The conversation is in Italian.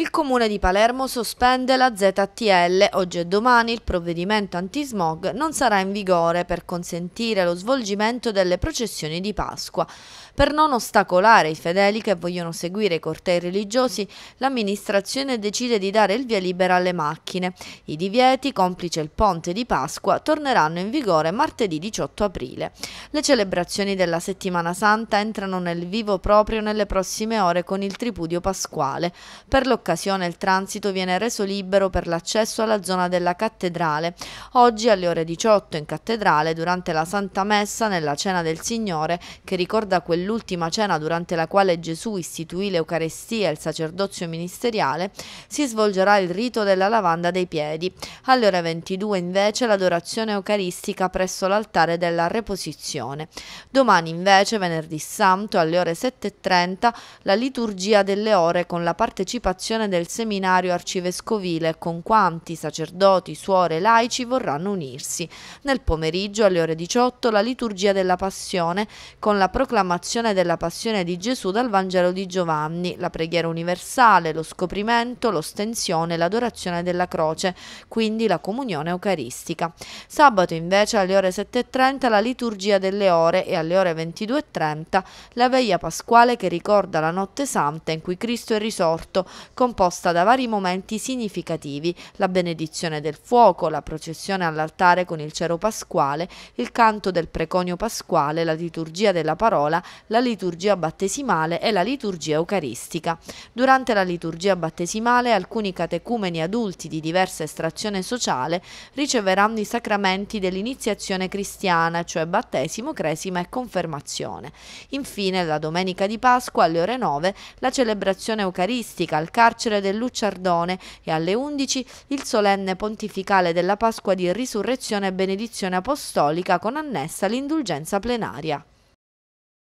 Il comune di Palermo sospende la ZTL. Oggi e domani il provvedimento antismog non sarà in vigore per consentire lo svolgimento delle processioni di Pasqua. Per non ostacolare i fedeli che vogliono seguire i cortei religiosi, l'amministrazione decide di dare il via libera alle macchine. I divieti, complice il ponte di Pasqua, torneranno in vigore martedì 18 aprile. Le celebrazioni della settimana santa entrano nel vivo proprio nelle prossime ore con il tripudio pasquale. Per l'occasione occasione il transito viene reso libero per l'accesso alla zona della cattedrale. Oggi alle ore 18 in cattedrale, durante la Santa Messa, nella Cena del Signore, che ricorda quell'ultima cena durante la quale Gesù istituì l'Eucarestia e il sacerdozio ministeriale, si svolgerà il rito della lavanda dei piedi. Alle ore 22 invece l'adorazione eucaristica presso l'altare della Reposizione. Domani invece, venerdì santo, alle ore 7.30, la liturgia delle ore con la partecipazione costituzione del seminario arcivescovile con quanti sacerdoti, suore e laici vorranno unirsi. Nel pomeriggio alle ore 18 la liturgia della Passione con la proclamazione della Passione di Gesù dal Vangelo di Giovanni, la preghiera universale, lo scoprimento, l'ostensione, l'adorazione della croce, quindi la comunione eucaristica. Sabato invece alle ore 7.30 la liturgia delle ore e alle ore 22.30 la veglia pasquale che ricorda la notte santa in cui Cristo è risorto composta da vari momenti significativi, la benedizione del fuoco, la processione all'altare con il cero pasquale, il canto del preconio pasquale, la liturgia della parola, la liturgia battesimale e la liturgia eucaristica. Durante la liturgia battesimale alcuni catecumeni adulti di diversa estrazione sociale riceveranno i sacramenti dell'iniziazione cristiana, cioè battesimo, cresima e confermazione. Infine, la domenica di Pasqua alle ore 9, la celebrazione eucaristica al Carmine carcere del Lucciardone e alle 11 il solenne pontificale della Pasqua di Risurrezione e Benedizione Apostolica con annessa l'indulgenza plenaria.